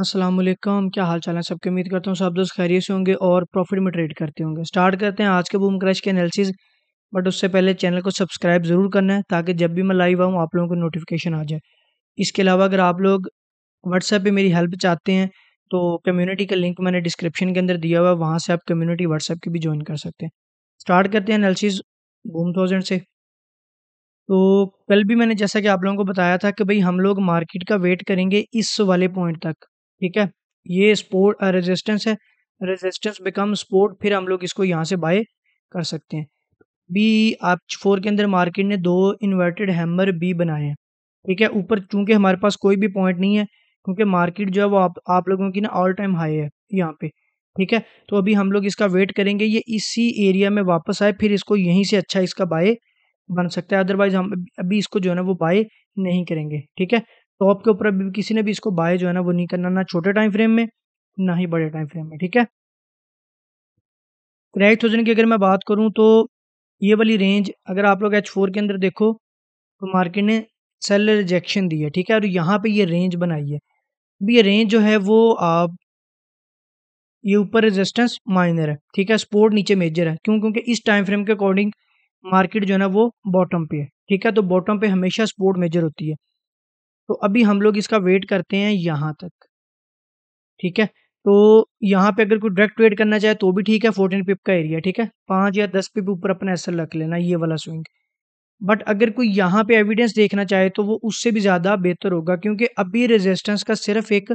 असलम क्या हाल चाल है सबके उम्मीद करता हूँ सब दोस्त खैरियत से होंगे और प्रॉफिट में ट्रेड करते होंगे स्टार्ट करते हैं आज के बूम क्रैश के एनालिसिस बट उससे पहले चैनल को सब्सक्राइब ज़रूर करना है ताकि जब भी मैं लाइव आऊँ आप लोगों को नोटिफिकेशन आ जाए इसके अलावा अगर आप लोग व्हाट्सएप पे मेरी हेल्प चाहते हैं तो कम्युनिटी का लिंक मैंने डिस्क्रिप्शन के अंदर दिया हुआ है वहाँ से आप कम्युनिटी व्हाट्सएप की भी ज्वाइन कर सकते हैं स्टार्ट करते हैं एनालिसिस बूम थाउजेंड से तो कल भी मैंने जैसा कि आप लोगों को बताया था कि भाई हम लोग मार्केट का वेट करेंगे इस वाले पॉइंट तक ठीक है ये स्पोर्ट रेजिस्टेंस है रेजिस्टेंस बिकम स्पोर्ट फिर हम लोग इसको यहाँ से बाय कर सकते हैं बी आप फोर के अंदर मार्केट ने दो इन्वर्टेड हैमर बी बनाए हैं ठीक है ऊपर चूंकि हमारे पास कोई भी पॉइंट नहीं है क्योंकि मार्केट जो है वो आप आप लोगों की ना ऑल टाइम हाई है यहाँ पे ठीक है तो अभी हम लोग इसका वेट करेंगे ये इसी एरिया में वापस आए फिर इसको यहीं से अच्छा इसका बाय बन सकता है अदरवाइज हम अभी इसको जो है ना वो बाय नहीं करेंगे ठीक है टॉप तो के ऊपर अभी किसी ने भी इसको बाय जो है ना वो नहीं करना ना छोटे टाइम फ्रेम में ना ही बड़े टाइम फ्रेम में ठीक है क्रैक थाउजेंड की अगर मैं बात करूँ तो ये वाली रेंज अगर आप लोग एच फोर के अंदर देखो तो मार्केट ने सेल रिजेक्शन दी है ठीक है और यहाँ पे ये रेंज बनाई है अब ये रेंज जो है वो आप ये ऊपर रेजिस्टेंस माइनर है ठीक है स्पोर्ट नीचे मेजर है क्यों क्योंकि इस टाइम फ्रेम के अकॉर्डिंग मार्केट जो है ना वो बॉटम पे है ठीक है तो बॉटम पे हमेशा स्पोर्ट मेजर होती है तो अभी हम लोग इसका वेट करते हैं यहाँ तक ठीक है तो यहाँ पे अगर कोई डायरेक्ट वेट करना चाहे तो भी ठीक है फोर्टीन पिप का एरिया ठीक है पाँच या दस पिप ऊपर अपना एसर रख लेना ये वाला स्विंग बट अगर कोई यहाँ पे एविडेंस देखना चाहे तो वो उससे भी ज़्यादा बेहतर होगा क्योंकि अभी रेजिस्टेंस का सिर्फ एक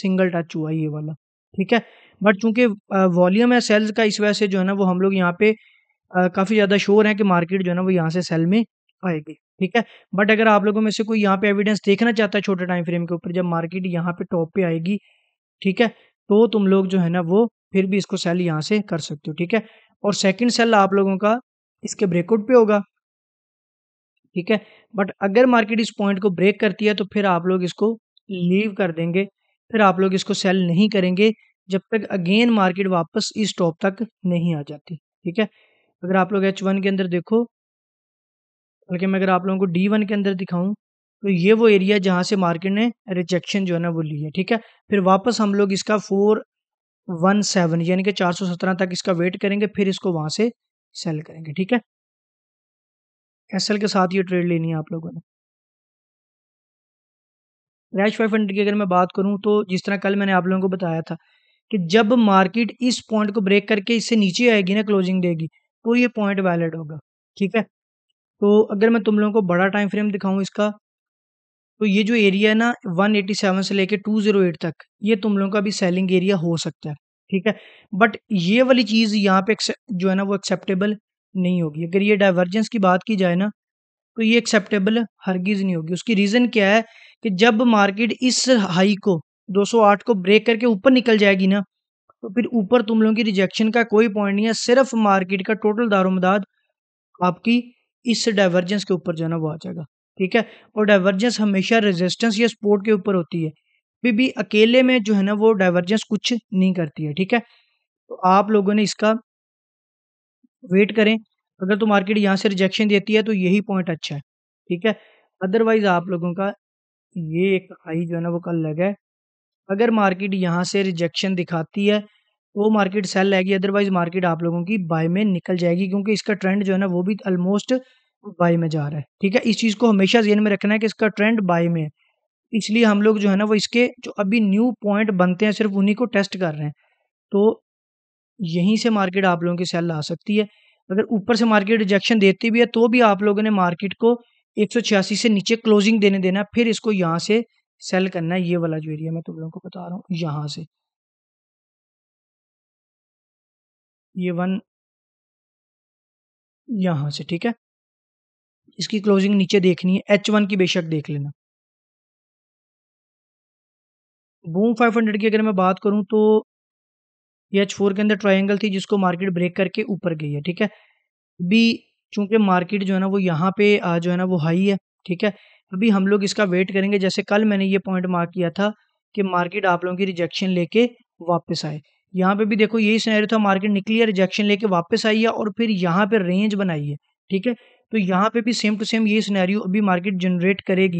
सिंगल टच हुआ ये वाला ठीक है बट चूंकि वॉल्यूम है सेल्स का इस वजह से जो है ना वो हम लोग यहाँ पे काफ़ी ज़्यादा शोर है कि मार्केट जो है ना वो यहाँ से सेल में आएगी ठीक है बट अगर आप लोगों में से कोई यहाँ पे एविडेंस देखना चाहता है छोटे टाइम फ्रेम के ऊपर जब मार्केट यहाँ पे टॉप पे आएगी ठीक है तो तुम लोग जो है ना वो फिर भी इसको सेल यहाँ से कर सकते हो ठीक है और सेकंड सेल आप लोगों का इसके ब्रेकआउट पे होगा ठीक है बट अगर मार्केट इस पॉइंट को ब्रेक करती है तो फिर आप लोग इसको लीव कर देंगे फिर आप लोग इसको सेल नहीं करेंगे जब तक अगेन मार्केट वापस इस टॉप तक नहीं आ जाती ठीक है अगर आप लोग एच वन के अंदर देखो बल्कि मैं अगर आप लोगों को डी वन के अंदर दिखाऊं तो ये वो एरिया जहां से मार्केट ने रिजेक्शन जो है ना वो ली है ठीक है फिर वापस हम लोग इसका फोर वन सेवन यानी कि चार सौ सत्रह तक इसका वेट करेंगे फिर इसको वहां से सेल करेंगे ठीक है एस के साथ ये ट्रेड लेनी है आप लोगों ने रैश फाइव हंड्रेड की अगर मैं बात करूं तो जिस तरह कल मैंने आप लोगों को बताया था कि जब मार्केट इस पॉइंट को ब्रेक करके इससे नीचे आएगी ना क्लोजिंग देगी तो ये पॉइंट वैलिड होगा ठीक है तो अगर मैं तुम लोगों को बड़ा टाइम फ्रेम दिखाऊँ इसका तो ये जो एरिया है ना 187 से लेके 208 तक ये तुम लोगों का भी सेलिंग एरिया हो सकता है ठीक है बट ये वाली चीज़ यहाँ पे जो है ना वो एक्सेप्टेबल नहीं होगी अगर ये डाइवर्जेंस की बात की जाए ना तो ये एक्सेप्टेबल हरगिज़ नहीं होगी उसकी रीज़न क्या है कि जब मार्केट इस हाई को 208 को ब्रेक करके ऊपर निकल जाएगी ना तो फिर ऊपर तुम लोगों की रिजेक्शन का कोई पॉइंट नहीं है सिर्फ मार्केट का टोटल दारोमदाद आपकी इस डाइवर्जेंस के ऊपर जो है ना वो आ जाएगा ठीक है और डाइवर्जेंस हमेशा रेजिस्टेंस या सपोर्ट के ऊपर होती है भी भी अकेले में जो है ना वो डाइवर्जेंस कुछ नहीं करती है ठीक है तो आप लोगों ने इसका वेट करें अगर तो मार्केट यहाँ से रिजेक्शन देती है तो यही पॉइंट अच्छा है ठीक है अदरवाइज आप लोगों का ये एक हाई जो है ना वो कल लगा है अगर मार्केट यहाँ से रिजेक्शन दिखाती है वो मार्केट सेल रहेगी अदरवाइज मार्केट आप लोगों की बाय में निकल जाएगी क्योंकि इसका ट्रेंड जो है ना वो भी ऑलमोस्ट बाय में जा रहा है ठीक है इस चीज़ को हमेशा जेन में रखना है कि इसका ट्रेंड बाय में है इसलिए हम लोग जो है ना वो इसके जो अभी न्यू पॉइंट बनते हैं सिर्फ उन्हीं को टेस्ट कर रहे हैं तो यहीं से मार्केट आप लोगों की सेल आ सकती है अगर ऊपर से मार्केट रिजेक्शन देती भी है तो भी आप लोगों ने मार्केट को एक से नीचे क्लोजिंग देने देना फिर इसको यहाँ से सेल करना है ये वाला जो एरिया मैं तुम लोगों को बता रहा हूँ यहाँ से ये वन यहां से ठीक है इसकी क्लोजिंग नीचे देखनी है एच वन की बेशक देख लेना बूम 500 की अगर मैं बात करूं तो ये एच फोर के अंदर ट्रायंगल थी जिसको मार्केट ब्रेक करके ऊपर गई है ठीक है अभी चूंकि मार्केट जो है ना वो यहाँ पे जो है ना वो हाई है ठीक है अभी हम लोग इसका वेट करेंगे जैसे कल मैंने ये पॉइंट मार्क किया था कि मार्केट आप लोगों की रिजेक्शन लेके वापस आए यहाँ पे भी देखो यही सिनेरियो था मार्केट निकली है रिजेक्शन लेके वापस आई है और फिर यहाँ पे रेंज बनाई है ठीक है तो यहाँ पे भी सेम टू सेम यही सिनेरियो अभी मार्केट जनरेट करेगी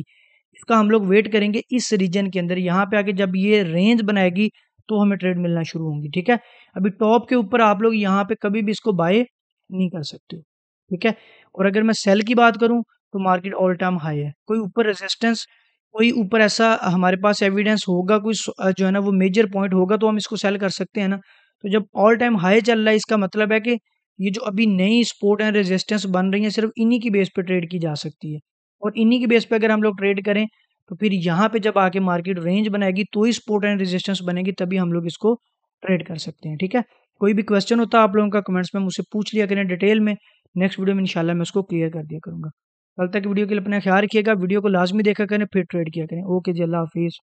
इसका हम लोग वेट करेंगे इस रीजन के अंदर यहाँ पे आके जब ये रेंज बनाएगी तो हमें ट्रेड मिलना शुरू होंगी ठीक है अभी टॉप के ऊपर आप लोग यहाँ पे कभी भी इसको बाय नहीं कर सकते ठीक है और अगर मैं सेल की बात करूँ तो मार्केट ऑल टाइम हाई है कोई ऊपर रेजिस्टेंस कोई ऊपर ऐसा हमारे पास एविडेंस होगा कोई जो है ना वो मेजर पॉइंट होगा तो हम इसको सेल कर सकते हैं ना तो जब ऑल टाइम हाई चल रहा है इसका मतलब है कि ये जो अभी नई स्पोर्ट एंड रेजिस्टेंस बन रही है सिर्फ इन्हीं की बेस पे ट्रेड की जा सकती है और इन्हीं की बेस पे अगर हम लोग ट्रेड करें तो फिर यहाँ पे जब आके मार्केट रेंज बनाएगी तो ही स्पोर्ट एंड रेजिस्टेंस बनेगी तभी हम लोग इसको ट्रेड कर सकते हैं ठीक है कोई भी क्वेश्चन होता है आप लोगों का कमेंट्स में मुझसे पूछ लिया करें डिटेल में नेक्स्ट वीडियो में इंशाल्लाह मैं उसको क्लियर कर दिया करूँगा कल तक वीडियो के लिए अपना ख्याल रखिएगा वीडियो को लाजमी देखा करें फिर ट्रेड किया करें ओके जी अल्लाह हाफिज़